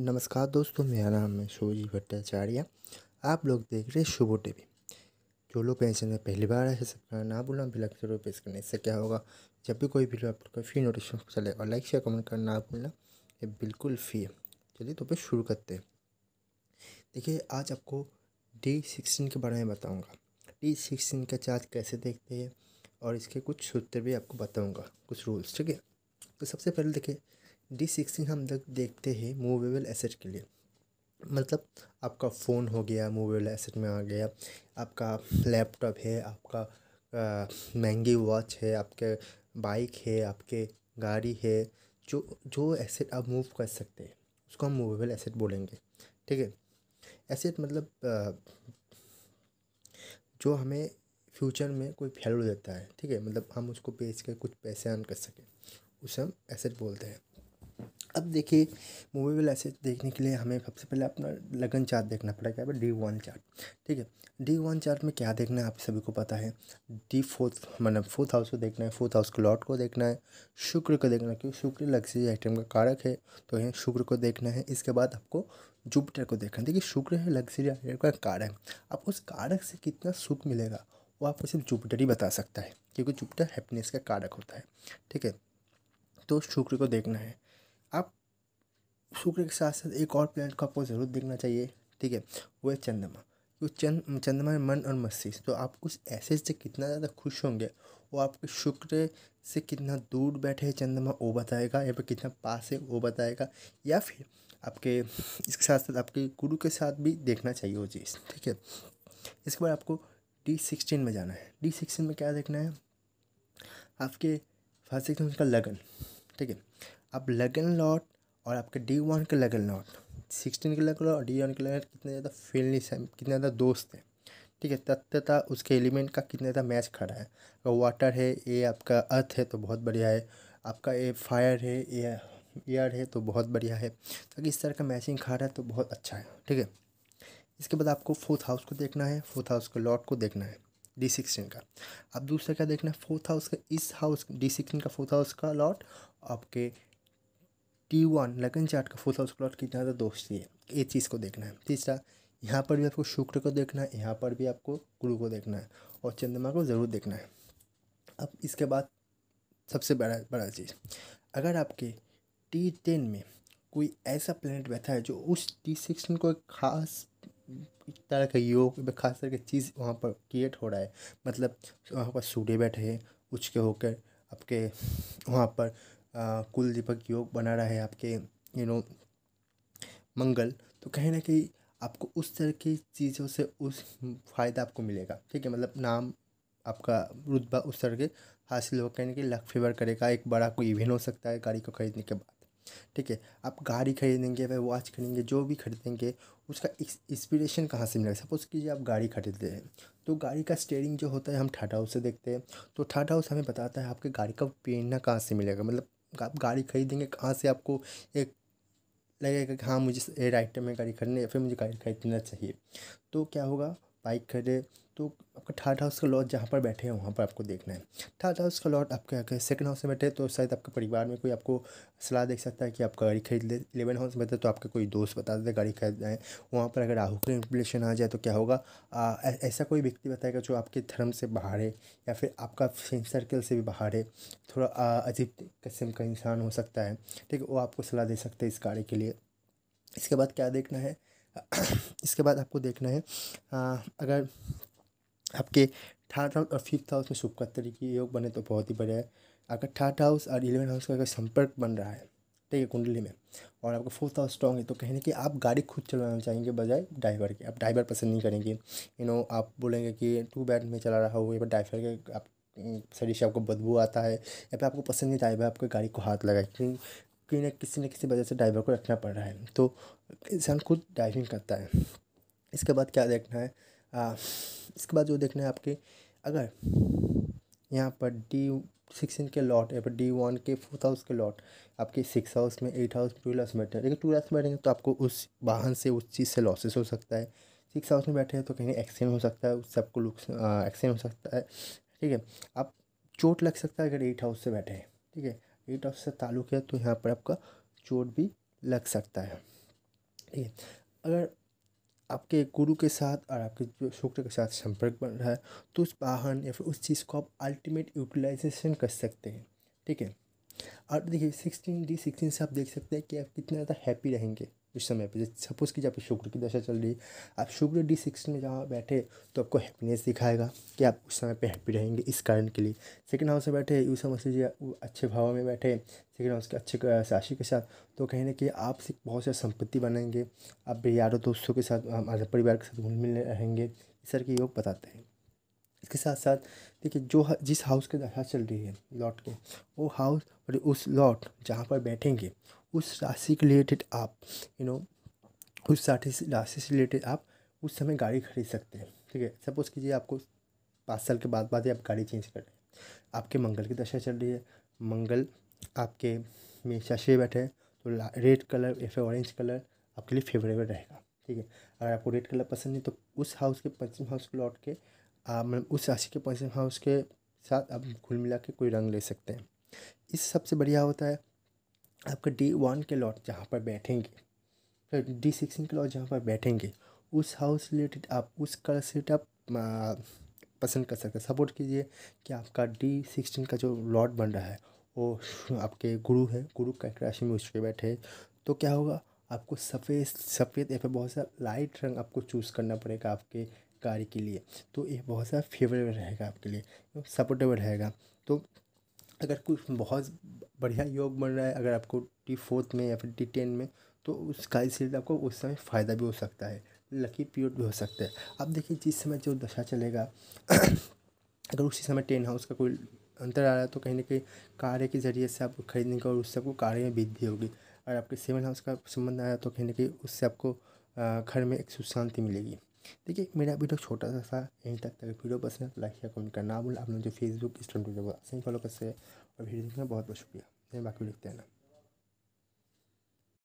नमस्कार दोस्तों मेरा नाम है शुभजी भट्टाचार्य आप लोग देख रहे हैं शुभो टी जो लोग पेंशन में पहली बार है सब्सक्राइब ना भूलना बिल अक्सर को प्रेस करने से क्या होगा जब भी कोई वीडियो अपलोड कर फ्री नोटिफिकेशन चले और लाइक शेयर कमेंट करना ना भूलना ये बिल्कुल फ्री है चलिए तो फिर शुरू करते हैं देखिए आज आपको डी सिक्सटीन के बारे में बताऊँगा डी सिक्सटीन का चार्ज कैसे देखते हैं और इसके कुछ सूत्र भी आपको बताऊँगा कुछ रूल्स ठीक है तो सबसे पहले देखिए डी सिक्सिंग हम लोग देखते हैं मूवेबल एसेट के लिए मतलब आपका फ़ोन हो गया मूवेबल एसेट में आ गया आपका लैपटॉप है आपका महंगी वॉच है आपके बाइक है आपके गाड़ी है जो जो एसेट आप मूव कर सकते हैं उसको हम मूवेबल एसेट बोलेंगे ठीक है एसेट मतलब जो हमें फ्यूचर में कोई वैल्यू देता है ठीक है मतलब हम उसको बेच कर कुछ पैसे अर्न कर सकें उसे हम एसेट बोलते हैं अब देखिए मूवेबल एसेट देखने के लिए हमें सबसे पहले अपना लगन चार्ट देखना पड़ेगा डी वन चार्ट ठीक है डी वन चार्ट में क्या देखना है आप सभी को पता है डी फोर्थ मतलब फोर्थ हाउस को देखना है फोर्थ हाउस के लॉट को देखना है शुक्र को देखना है क्योंकि शुक्र लग्जरी आइटम का कारक है तो यहाँ शुक्र को देखना है इसके बाद आपको जुपिटर को देखना है देखिए शुक्र है लग्जरी आइटम का कारक आपको उस कारक से कितना सुख मिलेगा वो आपको सिर्फ जुपिटर ही बता सकता है क्योंकि जुपिटर हैप्पीनेस का कारक होता है ठीक है तो शुक्र को देखना है आप शुक्र के साथ साथ एक और प्लैनेट को आपको ज़रूर देखना चाहिए ठीक है वो है चंद्रमा तो चंद चंद्रमा मन और मस्तिष्क तो आप कुछ ऐसे से कितना ज़्यादा खुश होंगे वो आपके शुक्र से कितना दूर बैठे है चंद्रमा वो बताएगा या फिर कितना पास है वो बताएगा या फिर आपके इसके साथ साथ आपके गुरु के साथ भी देखना चाहिए वो चीज़ ठीक है इसके बाद आपको डी सिक्सटीन में जाना है डी सिक्सटीन में क्या देखना है आपके फर्स्ट सिक्स उनका लगन ठीक है अब लगन लॉट और आपके डी वन के लगन लॉट सिक्सटीन के लगन लॉट और डी वन के लगन लॉट कितने ज़्यादा फ्रेंडली कितने ज़्यादा दोस्त हैं ठीक है तत्वता उसके एलिमेंट का कितने ज़्यादा मैच खड़ा है अगर वाटर है ये आपका अर्थ है तो बहुत बढ़िया है आपका ए फायर है एयर है तो बहुत बढ़िया है तो इस तरह का मैचिंग खा रहा है तो बहुत अच्छा है ठीक है इसके बाद आपको फोर्थ हाउस को देखना है फोर्थ हाउस के लॉट को देखना है डी सिक्सटीन का अब दूसरा क्या देखना है फोर्थ हाउस का इस हाउस डी सिक्सटीन का फोर्थ हाउस का लॉट आपके टी वन लगन चार्ट का फोर्थ हाउस प्लॉट कितना ज़्यादा दोस्ती है ये चीज़ को देखना है तीसरा यहाँ पर भी आपको शुक्र को देखना है यहाँ पर भी आपको गुरु को देखना है और चंद्रमा को ज़रूर देखना है अब इसके बाद सबसे बड़ा बड़ा चीज़ अगर आपके टी टेन में कोई ऐसा प्लेनेट बैठा है जो उस टी सिक्सटीन को एक खास तरह का योग खास तरह की चीज़ वहाँ पर क्रिएट हो रहा है मतलब वहाँ पर सूर्य बैठे हैं उचके होकर आपके वहाँ पर कुल दीपक योग बना रहा है आपके यू नो मंगल तो कहीं ना कहीं आपको उस तरह की चीज़ों से उस फ़ायदा आपको मिलेगा ठीक है मतलब नाम आपका रुतबा उस तरह के हासिल हो कहीं ना लक फेवर करेगा एक बड़ा कोई इवेंट हो सकता है गाड़ी को खरीदने के बाद ठीक है आप गाड़ी खरीदेंगे वह वॉच खरीदेंगे जो भी खरीदेंगे उसका इंस्पिरेशन कहाँ से मिलेगा सपोज़ कीजिए आप गाड़ी खरीदते हैं तो गाड़ी का स्टेयरिंग जो होता है हम ठाटा हाउस से देखते हैं तो ठाटा हाउस हमें बताता है आपके गाड़ी का प्रेरणा कहाँ से मिलेगा मतलब आप गाड़ी खरीदेंगे कहाँ से आपको एक लगेगा कि हाँ मुझे राइट टाइम में गाड़ी खरीदनी है फिर मुझे गाड़ी खरीदना चाहिए तो क्या होगा बाइक खरीदे तो आपका थर्ड हाउस का लॉर्ड जहाँ पर बैठे हैं वहाँ पर आपको देखना है थर्ड हाउस का लॉर्ड आपके अगर सेकंड हाउस में बैठे तो शायद आपके परिवार में कोई आपको सलाह देख सकता है कि आप गाड़ी खरीद ले इलेवन हाउस में बैठे तो आपके कोई दोस्त बता देते गाड़ी खरीद जाए वहाँ पर अगर राहू का इंप्लेशन आ जाए तो क्या होगा ऐसा कोई व्यक्ति बताएगा जो आपके धर्म से बाहर है या फिर आपका फ्रेंड सर्कल से भी बाहर है थोड़ा अजीब किस्म का इंसान हो सकता है ठीक है वो आपको सलाह दे सकते हैं इस गाड़ी के लिए इसके बाद क्या देखना है इसके बाद आपको देखना है आ, अगर आपके थर्ड हाउस और फिफ्थ हाउस में शुभ का योग बने तो बहुत ही बढ़िया है आपका थर्ड हाउस और इलेवन हाउस का अगर संपर्क बन रहा है ठीक है कुंडली में और आपका फोर्थ हाउस स्ट्रॉन्ग है तो कहने की आप गाड़ी खुद चलाना चाहेंगे बजाय ड्राइवर के आप ड्राइवर पसंद नहीं करेंगे यू नो आप बोलेंगे कि टू बैड में चला रहा हो या ड्राइवर के आप हम्म, शरीर से आपको बदबू आता है या फिर आपको पसंद नहीं ड्राइवर आपके गाड़ी को हाथ लगाए क्यों क्यों ना किसी न किसी वजह से ड्राइवर को रखना पड़ रहा है तो इंसान खुद ड्राइविंग करता है इसके बाद क्या देखना है हाँ, इसके बाद जो देखना है आपके अगर यहाँ पर डी सिक्सटीन के लॉट या फिर डी वन के फोर्थ हाउस के लॉट आपके सिक्स हाउस में एट हाउस टू हाउस बैठे हैं लेकिन टू हाउस बैठेंगे तो आपको उस वाहन से उस चीज़ से लॉसेस हो सकता है सिक्स हाउस में बैठे हैं तो कहीं एक्सीडेंट हो सकता है उससे आपको एक्सीडेंट हो सकता है ठीक है आप चोट लग सकता है अगर एट हाउस से बैठे हैं ठीक है एट हाउस से ताल्लुक है तो यहाँ पर आपका चोट भी लग सकता है ठीक है अगर आपके गुरु के साथ और आपके जो शुक्र के साथ संपर्क बन रहा है तो उस वाहन या फिर उस चीज़ को आप अल्टीमेट यूटिलाइजेशन कर सकते हैं ठीक है और देखिए सिक्सटीन डी सिक्सटीन से आप देख सकते हैं कि आप कितना ज़्यादा हैप्पी रहेंगे उस समय पर सपोज़ कीजिए आपकी शुक्र की दशा चल रही है आप शुक्र डी सिक्सटीन में जहाँ बैठे तो आपको हैप्पीनेस दिखाएगा कि आप उस समय पे हैप्पी रहेंगे इस कारण के लिए सेकंड हाउस में बैठे यू समझ लीजिए अच्छे भाव में बैठे सेकंड हाउस के अच्छे राशि के साथ तो कहीं ना कहीं से बहुत सारी संपत्ति बनेंगे आप यारों दोस्तों के साथ परिवार के साथ घुल मिल रहेंगे इस तरह के योग बताते हैं इसके साथ साथ देखिए जो जिस हाउस की दशा चल रही है लॉट के वो हाउस और उस लॉट जहाँ पर बैठेंगे उस राशि के रिलेटेड आप यू नो उस राशि से रिलेटेड आप उस समय गाड़ी खरीद सकते हैं ठीक है सपोज़ कीजिए आपको पाँच साल के बाद बाद ही आप गाड़ी चेंज कर रहे हैं आपके मंगल की दशा चल रही है मंगल आपके में शशे बैठे हैं तो रेड कलर या फिर ऑरेंज कलर आपके लिए फेवरेबल रहेगा ठीक है अगर आपको रेड कलर पसंद है तो उस हाउस के पश्चिम हाउस के लौट के मतलब उस राशि के पॉइंट ऑफ हाउस के साथ आप घुल मिला के कोई रंग ले सकते हैं इस सबसे बढ़िया होता है आपका डी वन के लॉट जहाँ पर बैठेंगे डी सिक्सटीन के लॉट जहाँ पर बैठेंगे उस हाउस रिलेटेड आप उस कलर सेट आप पसंद कर सकते हैं सपोर्ट कीजिए कि आपका डी सिक्सटीन का जो लॉट बन रहा है वो आपके गुरु है गुरु का राशि में उसके बैठे तो क्या होगा आपको सफ़ेद सफ़ेद या फिर बहुत सा लाइट रंग आपको चूज़ करना पड़ेगा आपके कार्य के लिए तो ये बहुत सा फेवरेबल रहेगा आपके लिए सपोर्टेबल रहेगा तो अगर कुछ बहुत बढ़िया योग बन रहा है अगर आपको टी फोर्थ में या फिर टी टेन में तो उस कार्य से आपको उस समय फ़ायदा भी हो सकता है लकी पीरियड भी हो सकता है अब देखिए जिस समय जो दशा चलेगा अगर उसी समय टेन हाउस का कोई अंतर आ रहा है तो कहीं ना कहीं कार्य के जरिए से आप खरीदने का और उससे आपको कार्य में वृद्धि होगी अगर आपके सेवन हाउस का संबंध आया तो कहीं ना कहीं उससे आपको घर में एक सुख शांति मिलेगी देखिए मेरा वीडियो छोटा सा था यहीं तक तक वीडियो पसंद है तो लाइक या कमेंट करना भूल आप लोग जो फेसबुक इंस्टाग्राम ट्विटर पर फॉलो कर सकते हैं और वीडियो देखना बहुत बहुत शुक्रिया बाकी लिखते हैं ना